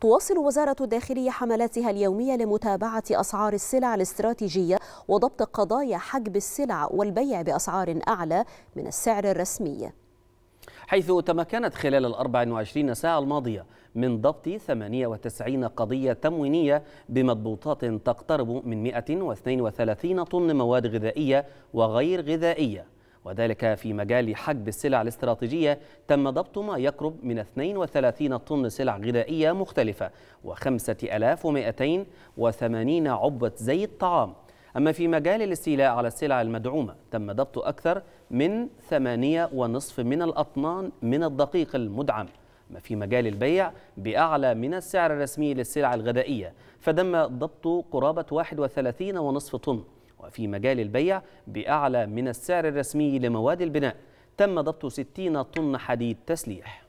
تواصل وزارة الداخلية حملاتها اليومية لمتابعة أسعار السلع الاستراتيجية وضبط قضايا حجب السلع والبيع بأسعار أعلى من السعر الرسمي حيث تمكنت خلال ال 24 ساعة الماضية من ضبط 98 قضية تموينية بمضبوطات تقترب من 132 طن مواد غذائية وغير غذائية وذلك في مجال حجب السلع الاستراتيجية تم ضبط ما يقرب من 32 طن سلع غذائية مختلفة و5280 عبة زيت طعام أما في مجال الاستيلاء على السلع المدعومة تم ضبط أكثر من 8.5 من الأطنان من الدقيق المدعم ما في مجال البيع بأعلى من السعر الرسمي للسلع الغذائية فدم ضبط قرابة 31.5 طن في مجال البيع بأعلى من السعر الرسمي لمواد البناء تم ضبط 60 طن حديد تسليح